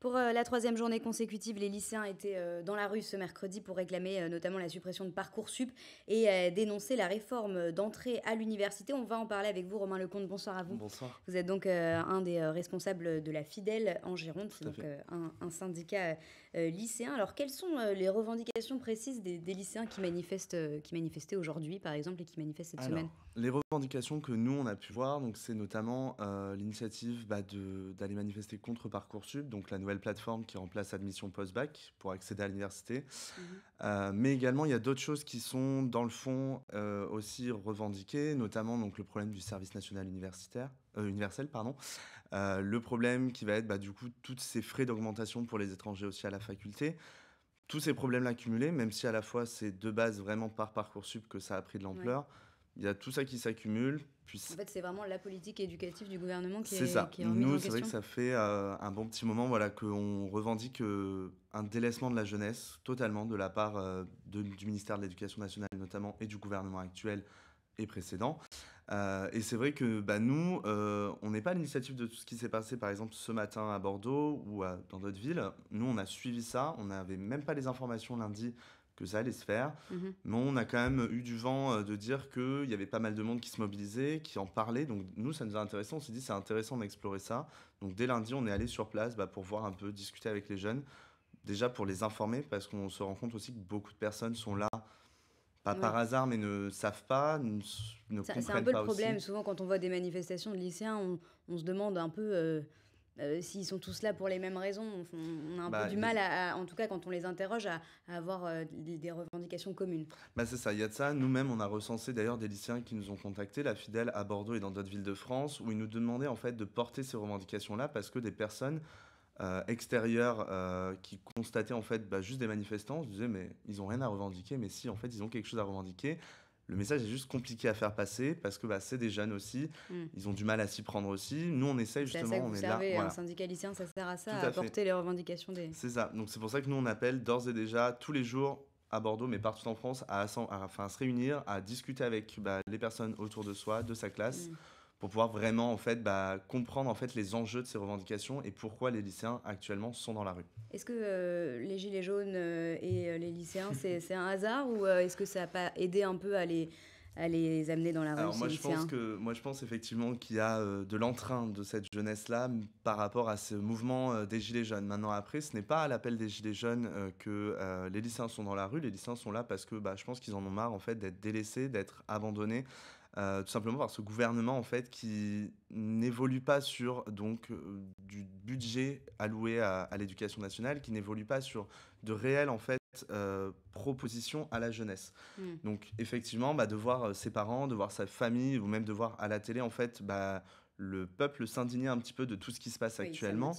Pour euh, la troisième journée consécutive, les lycéens étaient euh, dans la rue ce mercredi pour réclamer euh, notamment la suppression de Parcoursup et dénoncer la réforme d'entrée à l'université. On va en parler avec vous, Romain Lecomte. Bonsoir à vous. Bonsoir. Vous êtes donc un des responsables de la Fidèle en Gironde, c'est donc un, syndicat lycéen. Alors, quelles sont les revendications précises des, lycéens qui, manifestent, qui manifestaient aujourd'hui, par exemple, et qui manifestent cette semaine Les revendications que nous, on a pu voir, c'est notamment l'initiative bah, d'aller manifester contre Parcoursup, donc la nouvelle plateforme qui remplace Admission Post-Bac pour accéder à l'université. Mhm. Euh, mais également, il y a d'autres choses qui sont, dans le fond, euh, aussi revendiquées, notamment donc, le problème du service national universitaire, euh, universel. Pardon. le problème qui va être, bah, du coup, tous ces frais d'augmentation pour les étrangers aussi à la faculté. Tous ces problèmes accumulés, même si à la fois c'est de base vraiment par Parcoursup que ça a pris de l'ampleur. Il y a tout ça qui s'accumule. Puis... En fait, c'est vraiment la politique éducative du gouvernement qui est, est ça. Qui Nous, c'est vrai que ça fait euh, un bon petit moment voilà, qu'on revendique euh, un délaissement de la jeunesse totalement de la part euh, du ministère de l'Éducation nationale notamment et du gouvernement actuel et précédent. et c'est vrai que bah, nous, on n'est pas à l'initiative de tout ce qui s'est passé, par exemple, ce matin à Bordeaux ou dans d'autres villes. Nous, on a suivi ça, on n'avait même pas les informations lundi que ça allait se faire. Mhm. Mais on a quand même eu du vent euh, de dire qu'il y avait pas mal de monde qui se mobilisait, qui en parlait. Donc nous, ça nous a intéressé. On s'est dit, c'est intéressant d'explorer ça. Donc dès lundi, on est allé sur place bah, pour voir un peu, discuter avec les jeunes. Déjà pour les informer, parce qu'on se rend compte aussi que beaucoup de personnes sont là pas par hasard, mais ne savent pas, ne, comprennent pas. C'est un peu le problème. Souvent, quand on voit des manifestations de lycéens, on, se demande un peu. Euh, euh, s'ils sont tous là pour les mêmes raisons. On, a un bah, peu du mal, en tout cas quand on les interroge, à, avoir euh, des, revendications communes. Bah c'est ça, il y a de ça. Nous-mêmes, on a recensé d'ailleurs des lycéens qui nous ont contactés, la Fidèle, à Bordeaux et dans d'autres villes de France, où ils nous demandaient en fait de porter ces revendications-là parce que des personnes euh, extérieures qui constataient en fait bah, juste des manifestants, se disaient mais ils ont rien à revendiquer, mais si en fait ils ont quelque chose à revendiquer, le message est juste compliqué à faire passer parce que bah, c'est des jeunes aussi, mm. ils ont du mal à s'y prendre aussi. Nous, on essaye justement, on est là. Un hein, ça sert à ça, à, les revendications des. C'est ça. Donc c'est pour ça que nous, on appelle d'ores et déjà tous les jours à Bordeaux, mais partout en France, à, se réunir, à discuter avec bah, les personnes autour de soi, de sa classe. Mm pour pouvoir vraiment en fait bah, comprendre en fait les enjeux de ces revendications et pourquoi les lycéens actuellement sont dans la rue. Est-ce que euh, les gilets jaunes euh, et euh, les lycéens c'est un hasard ou est-ce que ça a pas aidé un peu à les à les amener dans la rue. moi je pense que moi je pense effectivement qu'il y a de l'entrain de cette jeunesse là par rapport à ce mouvement des gilets jaunes. Maintenant après ce n'est pas à l'appel des gilets jaunes que les lycéens sont dans la rue. Les lycéens sont là parce que bah, je pense qu'ils en ont marre en fait d'être délaissés, d'être abandonnés euh, tout simplement par ce gouvernement en fait qui n'évolue pas sur donc euh, du budget alloué à, l'éducation nationale, qui n'évolue pas sur de réelles en fait euh, propositions à la jeunesse. Hmm. Donc effectivement, bah, de voir ses parents, de voir sa famille, ou même de voir à la télé en fait bah, le peuple s'indigner un petit peu de tout ce qui se passe actuellement.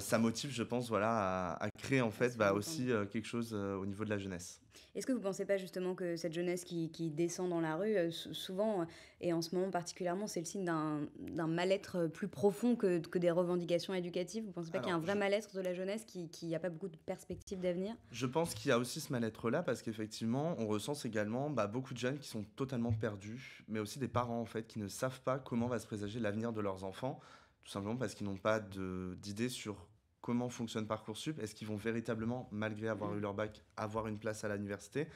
Ça motive, je pense, voilà, à, créer en fait bah, aussi quelque chose au niveau de la jeunesse. Est-ce que vous ne pensez pas justement que cette jeunesse qui, descend dans la rue, euh, souvent, euh, et en ce moment particulièrement, c'est le signe d'un mal-être euh, plus profond que, des revendications éducatives Vous ne pensez pas qu'il y a un vrai mal-être de la jeunesse qui n'y a pas beaucoup de perspectives d'avenir Je pense qu'il y a aussi ce mal-être-là parce qu'effectivement, on recense également bah, beaucoup de jeunes qui sont totalement perdus, mais aussi des parents en fait qui ne savent pas comment va se présager l'avenir de leurs enfants, tout simplement parce qu'ils n'ont pas d'idées sur comment fonctionne Parcoursup, est-ce qu'ils vont véritablement, malgré avoir eu leur bac, avoir une place à l'université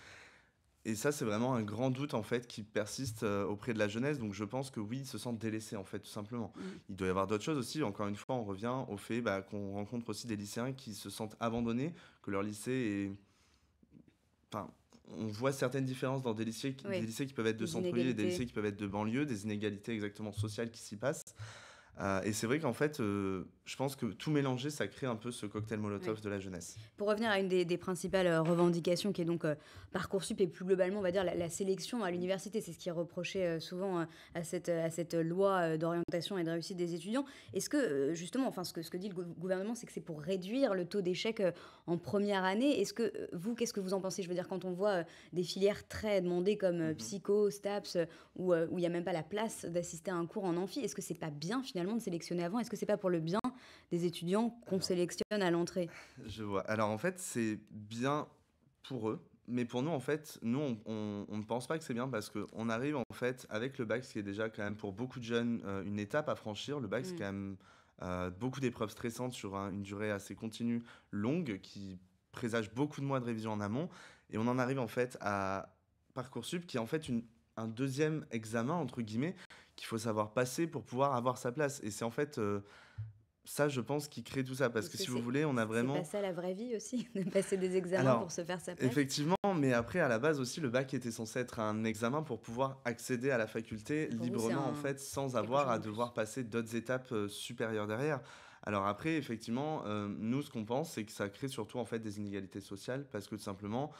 et ça, c'est vraiment un grand doute en fait qui persiste euh, auprès de la jeunesse. Donc, je pense que oui, ils se sentent délaissés en fait, tout simplement. Il doit y avoir d'autres choses aussi. Encore une fois, on revient au fait bah, qu'on rencontre aussi des lycéens qui se sentent abandonnés, que leur lycée est. Enfin, on voit certaines différences dans des lycées, des lycées qui peuvent être de centre-ville et des lycées qui peuvent être de banlieue, des inégalités exactement sociales qui s'y passent. Euh, et c'est vrai qu'en fait, euh, je pense que tout mélanger, ça crée un peu ce cocktail Molotov de la jeunesse. Pour revenir à une des, principales euh, revendications, qui est donc Parcoursup et plus globalement, on va dire, la, sélection à l'université, c'est ce qui est reproché souvent à cette, à cette loi d'orientation et de réussite des étudiants. Est-ce que, justement, enfin, ce que, ce que dit le gouvernement, c'est que c'est pour réduire le taux d'échec en première année. Est-ce que vous, qu'est-ce que vous en pensez Je veux dire, quand on voit des filières très demandées comme mm-hmm. psycho, STAPS, où il n'y a même pas la place d'assister à un cours en amphi, est-ce que c'est pas bien finalement de sélectionner avant Est-ce que c'est pas pour le bien des étudiants qu'on sélectionne à l'entrée Je vois. Alors en fait, c'est bien pour eux, mais pour nous, en fait, nous, on ne pense pas que c'est bien parce qu'on arrive, en fait, avec le bac, ce qui est déjà quand même pour beaucoup de jeunes euh, une étape à franchir. Le bac, c'est mm. quand même euh, beaucoup d'épreuves stressantes sur une durée assez continue, longue, qui présage beaucoup de mois de révision en amont. Et on en arrive, en fait, à Parcoursup, qui est en fait un deuxième examen, entre guillemets, qu'il faut savoir passer pour pouvoir avoir sa place. Et c'est en fait euh, ça, je pense, qui crée tout ça. Parce, que, si vous voulez, on a vraiment. C'est ça la vraie vie aussi, de passer des examens pour se faire sa place. Effectivement, mais après, à la base aussi, le bac était censé être un examen pour pouvoir accéder à la faculté librement, en fait, sans avoir à devoir passer d'autres étapes euh, supérieures derrière. Alors après, effectivement, euh, nous, ce qu'on pense, c'est que ça crée surtout en fait des inégalités sociales parce que tout simplement,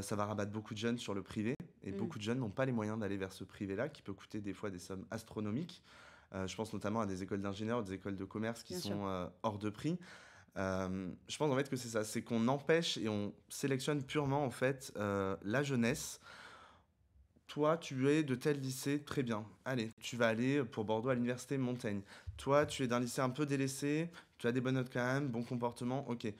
ça va rabattre beaucoup de jeunes sur le privé et mm. beaucoup de jeunes n'ont pas les moyens d'aller vers ce privé-là, qui peut coûter des fois des sommes astronomiques. Euh, je pense notamment à des écoles d'ingénieurs, des écoles de commerce qui sont euh, hors de prix. Euh, je pense en fait que c'est ça, c'est qu'on empêche et on sélectionne purement en fait la jeunesse. Toi, tu es de tel lycée, très bien. Allez, tu vas aller pour Bordeaux à l'université Montaigne. Toi, tu es d'un lycée un peu délaissé, tu as des bonnes notes quand même, bon comportement, ok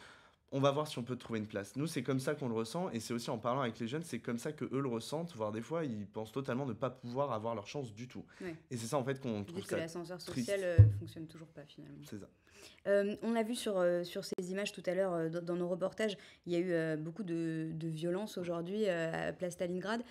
on va voir si on peut trouver une place. Nous, c'est comme ça qu'on le ressent, et c'est aussi en parlant avec les jeunes, c'est comme ça que eux le ressentent, voire des fois, ils pensent totalement ne pas pouvoir avoir leur chance du tout. Et c'est ça, en fait, qu'on trouve que l'ascenseur social ne euh, fonctionne toujours pas, finalement. C'est ça. Euh, on a vu sur, euh, sur ces images tout à l'heure, dans, nos reportages, il y a eu beaucoup de, de violence aujourd'hui à Place Stalingrad.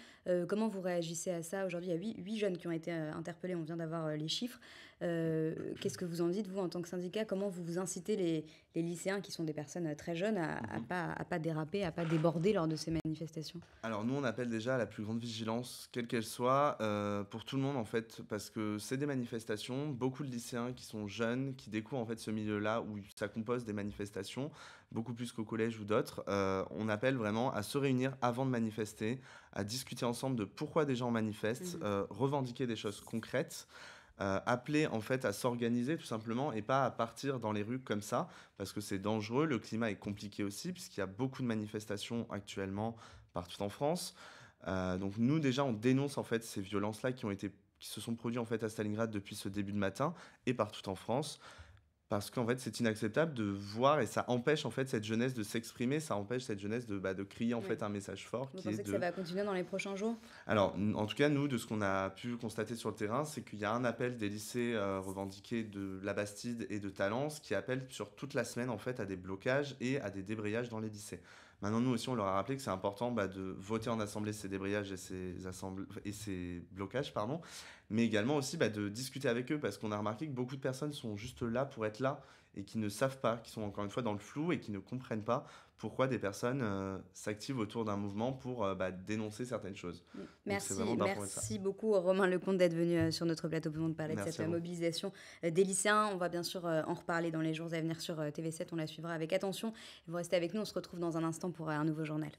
comment vous réagissez à ça aujourd'hui Il y a huit 8, jeunes qui ont été interpellés, on vient d'avoir les chiffres. Euh, qu'est-ce que vous en dites, vous, en tant que syndicat Comment vous vous incitez les, les, lycéens, qui sont des personnes euh, très jeunes, à, ne mhm. pas, pas déraper, à pas déborder lors de ces manifestations Alors, nous, on appelle déjà à la plus grande vigilance, quelle qu'elle soit, euh, pour tout le monde, en fait, parce que c'est des manifestations. Beaucoup de lycéens qui sont jeunes, qui découvrent, en fait, ce milieu-là où ça compose des manifestations, beaucoup plus qu'au collège ou d'autres. on appelle vraiment à se réunir avant de manifester, à discuter ensemble de pourquoi des gens manifestent, mhm. revendiquer des choses concrètes. Euh, appeler en fait à s'organiser tout simplement et pas à partir dans les rues comme ça parce que c'est dangereux. Le climat est compliqué aussi puisqu'il y a beaucoup de manifestations actuellement partout en France. Euh, donc nous déjà on dénonce en fait ces violences là qui ont été qui se sont produites en fait à Stalingrad depuis ce début de matin et partout en France parce qu'en fait c'est inacceptable de voir et ça empêche en fait cette jeunesse de s'exprimer, ça empêche cette jeunesse de, bah, de crier en fait un message fort. Vous qui pensez que ça va continuer dans les prochains jours Alors en tout cas nous de ce qu'on a pu constater sur le terrain c'est qu'il y a un appel des lycées euh, revendiqués de la Bastide et de Talence qui appelle sur toute la semaine en fait à des blocages et à des débrayages dans les lycées. Maintenant, nous aussi, on leur a rappelé que c'est important bah, de voter en assemblée ces débrayages et ces, et blocages, pardon, mais également aussi bah, de discuter avec eux parce qu'on a remarqué que beaucoup de personnes sont juste là pour être là et qui ne savent pas, qui sont encore une fois dans le flou et qui ne comprennent pas pourquoi des personnes euh, s'activent autour d'un mouvement pour euh, bah, dénoncer certaines choses. Mm. Merci, merci beaucoup Romain Lecomte d'être venu euh, sur notre plateau pour nous parler de cette mobilisation des lycéens. On va bien sûr en reparler dans les jours à venir sur TV7, on la suivra avec attention. Vous restez avec nous, on se retrouve dans un instant pour un nouveau journal.